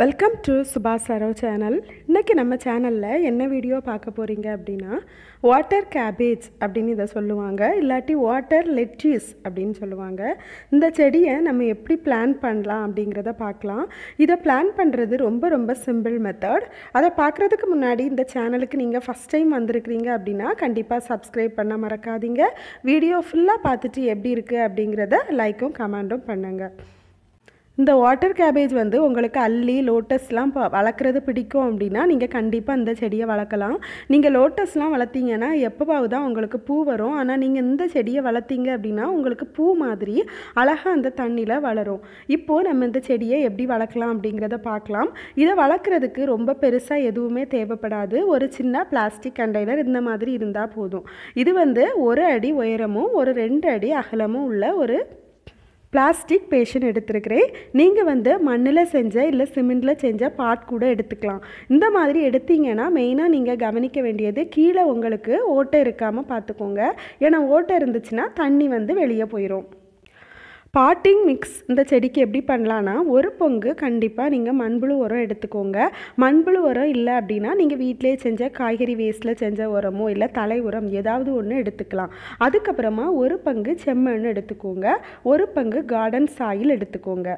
welcome to சுபாஷ் Saro channel இன்றைக்கி நம்ம சேனலில் என்ன வீடியோ பார்க்க போகிறீங்க அப்படின்னா வாட்டர் கேபேஜ் அப்படின்னு இதை சொல்லுவாங்க இல்லாட்டி வாட்டர் லெட்யூஸ் அப்படின்னு சொல்லுவாங்க இந்த செடியை நம்ம எப்படி பிளான் பண்ணலாம் அப்படிங்கிறத பார்க்கலாம் இதை பிளான் பண்ணுறது ரொம்ப ரொம்ப சிம்பிள் மெத்தட் அதை பார்க்குறதுக்கு முன்னாடி இந்த சேனலுக்கு நீங்கள் ஃபஸ்ட் டைம் வந்திருக்கிறீங்க அப்படின்னா கண்டிப்பாக சப்ஸ்கிரைப் பண்ண மறக்காதீங்க வீடியோ ஃபுல்லாக பார்த்துட்டு எப்படி இருக்குது அப்படிங்கிறத லைக்கும் கமெண்டும் பண்ணுங்கள் இந்த வாட்டர் கேபேஜ் வந்து உங்களுக்கு அல்லி லோட்டஸ்லாம் வளர்க்குறது பிடிக்கும் அப்படின்னா நீங்கள் கண்டிப்பாக இந்த செடியை வளர்க்கலாம் நீங்கள் லோட்டஸ்லாம் வளர்த்திங்கன்னா எப்போவாவது தான் உங்களுக்கு பூ வரும் ஆனால் நீங்கள் இந்த செடியை வளர்த்திங்க அப்படின்னா உங்களுக்கு பூ மாதிரி அழகாக அந்த தண்ணியில் வளரும் இப்போது நம்ம இந்த செடியை எப்படி வளர்க்கலாம் அப்படிங்கிறத பார்க்கலாம் இதை வளர்க்குறதுக்கு ரொம்ப பெருசாக எதுவுமே தேவைப்படாது ஒரு சின்ன பிளாஸ்டிக் கண்டெய்னர் இந்த மாதிரி இருந்தால் போதும் இது வந்து ஒரு அடி உயரமும் ஒரு ரெண்டு அடி அகலமும் உள்ள ஒரு பிளாஸ்டிக் பேஷன் எடுத்துருக்கிறேன் நீங்கள் வந்து மண்ணில் செஞ்ச இல்லை சிமெண்ட்டில் செஞ்ச பாட் கூட எடுத்துக்கலாம் இந்த மாதிரி எடுத்தீங்கன்னா மெயினாக நீங்கள் கவனிக்க வேண்டியது கீழே உங்களுக்கு ஓட்டை இருக்காமல் பார்த்துக்கோங்க ஏன்னா ஓட்டை இருந்துச்சுன்னா தண்ணி வந்து வெளியே போயிடும் பாட்டிங் மிக்ஸ் இந்த செடிக்கு எப்படி பண்ணலான்னா ஒரு பொங்கு கண்டிப்பாக நீங்கள் மண்புழு உரம் எடுத்துக்கோங்க மண்புழு உரம் இல்லை அப்படின்னா நீங்கள் வீட்டிலே செஞ்ச காய்கறி வேஸ்ட்டில் செஞ்ச உரமோ இல்லை தலை உரம் ஏதாவது ஒன்று எடுத்துக்கலாம் அதுக்கப்புறமா ஒரு பங்கு செம்மண் எடுத்துக்கோங்க ஒரு பங்கு கார்டன் சாயில் எடுத்துக்கோங்க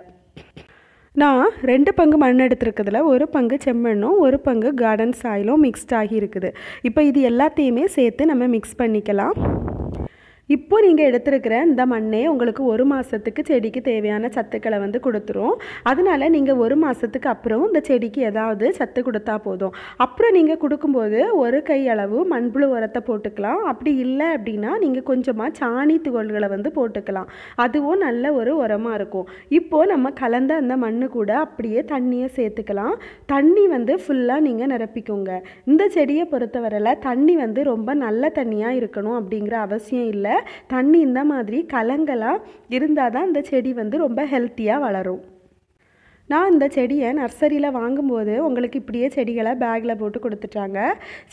நான் ரெண்டு பங்கு மண் எடுத்துருக்கிறதுல ஒரு பங்கு செம்மண்ணும் ஒரு பங்கு கார்டன் சாயிலும் மிக்ஸ்ட் ஆகி இருக்குது இப்போ இது எல்லாத்தையுமே சேர்த்து நம்ம மிக்ஸ் பண்ணிக்கலாம் இப்போ நீங்கள் எடுத்துருக்கிற இந்த மண்ணே உங்களுக்கு ஒரு மாதத்துக்கு செடிக்கு தேவையான சத்துக்களை வந்து கொடுத்துரும் அதனால் நீங்கள் ஒரு மாதத்துக்கு அப்புறம் இந்த செடிக்கு ஏதாவது சத்து கொடுத்தா போதும் அப்புறம் நீங்கள் கொடுக்கும்போது ஒரு கை அளவு மண்புழு உரத்தை போட்டுக்கலாம் அப்படி இல்லை அப்படின்னா நீங்கள் கொஞ்சமாக சாணி துகள்களை வந்து போட்டுக்கலாம் அதுவும் நல்ல ஒரு உரமாக இருக்கும் இப்போது நம்ம கலந்த அந்த மண்ணு கூட அப்படியே தண்ணியை சேர்த்துக்கலாம் தண்ணி வந்து ஃபுல்லாக நீங்கள் நிரப்பிக்கோங்க இந்த செடியை பொறுத்தவரையில் தண்ணி வந்து ரொம்ப நல்ல தண்ணியாக இருக்கணும் அப்படிங்கிற அவசியம் இல்லை தண்ணி இந்த மாதிரி கலங்களாக இருந்தால் தான் இந்த செடி வந்து ரொம்ப ஹெல்த்தியாக வளரும் நான் இந்த செடியை நர்சரியில் வாங்கும்போது உங்களுக்கு இப்படியே செடிகளை பேக்கில் போட்டு கொடுத்துட்டாங்க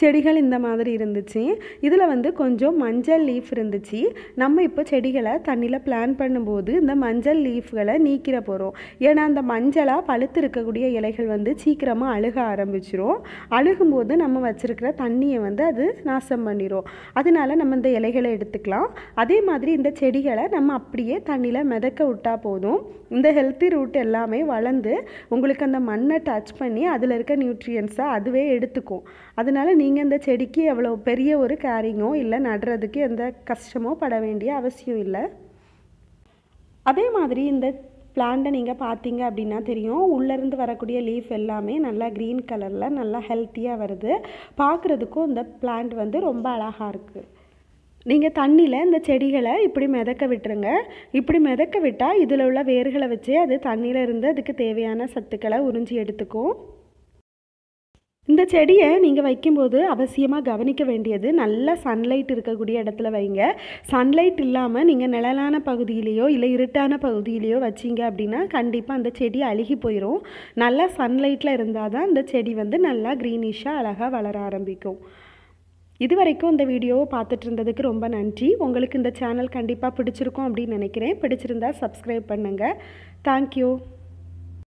செடிகள் இந்த மாதிரி இருந்துச்சு இதில் வந்து கொஞ்சம் மஞ்சள் லீஃப் இருந்துச்சு நம்ம இப்போ செடிகளை தண்ணியில் பிளான் பண்ணும்போது இந்த மஞ்சள் லீஃப்களை நீக்கிற போகிறோம் ஏன்னா அந்த மஞ்சளாக பழுத்து இருக்கக்கூடிய இலைகள் வந்து சீக்கிரமாக அழுக ஆரம்பிச்சிரும் அழுகும்போது நம்ம வச்சுருக்கிற தண்ணியை வந்து அது நாசம் பண்ணிடும் அதனால் நம்ம இந்த இலைகளை எடுத்துக்கலாம் அதே மாதிரி இந்த செடிகளை நம்ம அப்படியே தண்ணியில் மிதக்க விட்டால் போதும் இந்த ஹெல்த்தி ரூட் எல்லாமே வளர்ந்து மறந்து உங்களுக்கு அந்த மண்ணை டச் பண்ணி அதில் இருக்க நியூட்ரியன்ஸை அதுவே எடுத்துக்கும் அதனால் நீங்கள் இந்த செடிக்கு எவ்வளோ பெரிய ஒரு கேரிங்கோ இல்லை நடுறதுக்கு எந்த கஷ்டமோ பட வேண்டிய அவசியம் இல்லை அதே மாதிரி இந்த பிளான்ட்டை நீங்கள் பார்த்தீங்க அப்படின்னா தெரியும் உள்ளேருந்து வரக்கூடிய லீஃப் எல்லாமே நல்லா க்ரீன் கலரில் நல்லா ஹெல்த்தியாக வருது பார்க்குறதுக்கும் இந்த பிளான்ட் வந்து ரொம்ப அழகாக இருக்குது நீங்கள் தண்ணியில் இந்த செடிகளை இப்படி மிதக்க விட்டுருங்க இப்படி மிதக்க விட்டால் இதில் உள்ள வேர்களை வச்சு அது தண்ணியில் இருந்து அதுக்கு தேவையான சத்துக்களை உறிஞ்சி எடுத்துக்கும் இந்த செடியை நீங்கள் வைக்கும்போது அவசியமாக கவனிக்க வேண்டியது நல்ல சன்லைட் இருக்கக்கூடிய இடத்துல வைங்க சன்லைட் இல்லாமல் நீங்கள் நிழலான பகுதியிலேயோ இல்லை இருட்டான பகுதியிலேயோ வச்சிங்க அப்படின்னா கண்டிப்பாக அந்த செடி அழுகி போயிடும் நல்லா சன்லைட்டில் இருந்தால் தான் இந்த செடி வந்து நல்லா க்ரீனிஷாக அழகாக வளர ஆரம்பிக்கும் இது வரைக்கும் இந்த வீடியோவை பார்த்துட்டு இருந்ததுக்கு ரொம்ப நன்றி உங்களுக்கு இந்த சேனல் கண்டிப்பாக பிடிச்சிருக்கும் அப்படின்னு நினைக்கிறேன் பிடிச்சிருந்தா சப்ஸ்கிரைப் பண்ணுங்கள் தேங்க்யூ